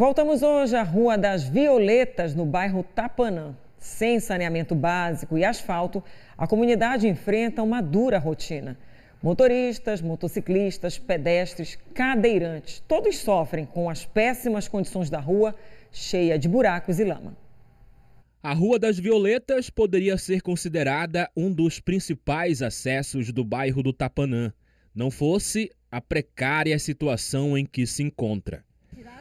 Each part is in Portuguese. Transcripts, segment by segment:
Voltamos hoje à Rua das Violetas, no bairro Tapanã. Sem saneamento básico e asfalto, a comunidade enfrenta uma dura rotina. Motoristas, motociclistas, pedestres, cadeirantes, todos sofrem com as péssimas condições da rua, cheia de buracos e lama. A Rua das Violetas poderia ser considerada um dos principais acessos do bairro do Tapanã, não fosse a precária situação em que se encontra.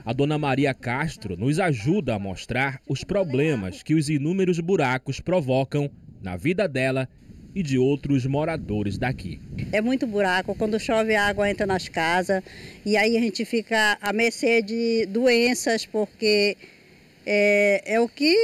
A dona Maria Castro nos ajuda a mostrar os problemas que os inúmeros buracos provocam na vida dela e de outros moradores daqui. É muito buraco, quando chove a água entra nas casas e aí a gente fica à mercê de doenças, porque é, é o que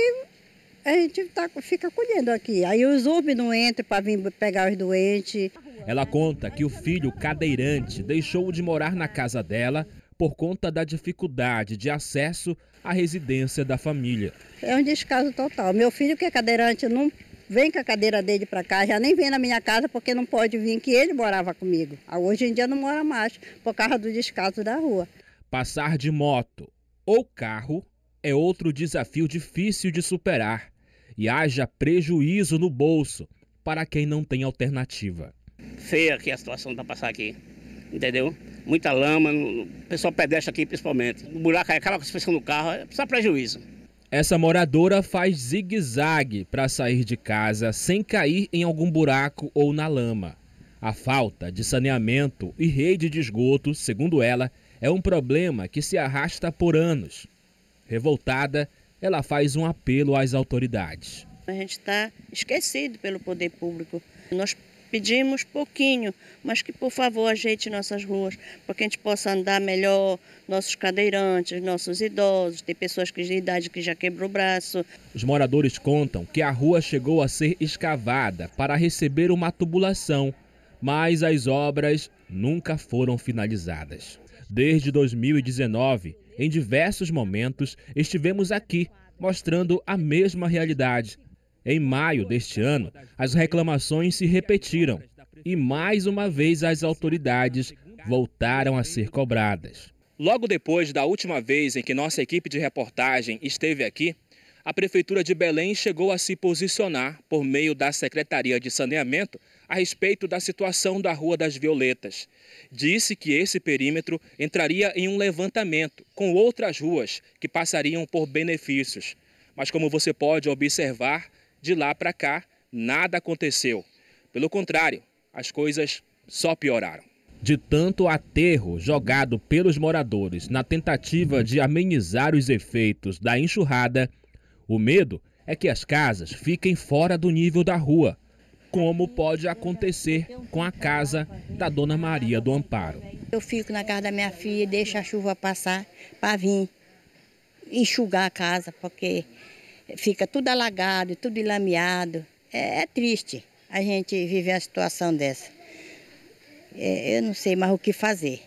a gente tá, fica colhendo aqui. Aí os urbe não entram para vir pegar os doentes. Ela conta que o filho cadeirante deixou de morar na casa dela por conta da dificuldade de acesso à residência da família. É um descaso total. Meu filho, que é cadeirante, não vem com a cadeira dele para cá, já nem vem na minha casa porque não pode vir, que ele morava comigo. Ah, hoje em dia não mora mais, por causa do descaso da rua. Passar de moto ou carro é outro desafio difícil de superar e haja prejuízo no bolso para quem não tem alternativa. Feia que a situação para tá passar aqui, entendeu? muita lama, o pessoal pedestre aqui principalmente. O buraco é a suspensão do carro, é só prejuízo. Essa moradora faz zigue-zague para sair de casa sem cair em algum buraco ou na lama. A falta de saneamento e rede de esgoto, segundo ela, é um problema que se arrasta por anos. Revoltada, ela faz um apelo às autoridades. A gente está esquecido pelo poder público. Nós Pedimos pouquinho, mas que por favor ajeite nossas ruas, para que a gente possa andar melhor, nossos cadeirantes, nossos idosos, tem pessoas que de idade que já quebrou o braço. Os moradores contam que a rua chegou a ser escavada para receber uma tubulação, mas as obras nunca foram finalizadas. Desde 2019, em diversos momentos, estivemos aqui mostrando a mesma realidade em maio deste ano, as reclamações se repetiram e mais uma vez as autoridades voltaram a ser cobradas. Logo depois da última vez em que nossa equipe de reportagem esteve aqui, a Prefeitura de Belém chegou a se posicionar por meio da Secretaria de Saneamento a respeito da situação da Rua das Violetas. Disse que esse perímetro entraria em um levantamento com outras ruas que passariam por benefícios. Mas, como você pode observar, de lá para cá, nada aconteceu. Pelo contrário, as coisas só pioraram. De tanto aterro jogado pelos moradores na tentativa de amenizar os efeitos da enxurrada, o medo é que as casas fiquem fora do nível da rua, como pode acontecer com a casa da Dona Maria do Amparo. Eu fico na casa da minha filha, deixo a chuva passar para vir enxugar a casa, porque fica tudo alagado, tudo lameado. É, é, triste a gente viver a situação dessa. É, eu não sei mais o que fazer.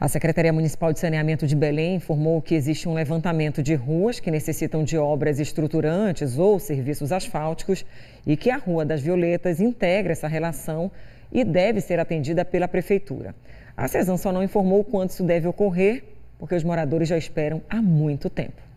A Secretaria Municipal de Saneamento de Belém informou que existe um levantamento de ruas que necessitam de obras estruturantes ou serviços asfálticos e que a Rua das Violetas integra essa relação e deve ser atendida pela Prefeitura. A Cezan só não informou quando isso deve ocorrer porque os moradores já esperam há muito tempo.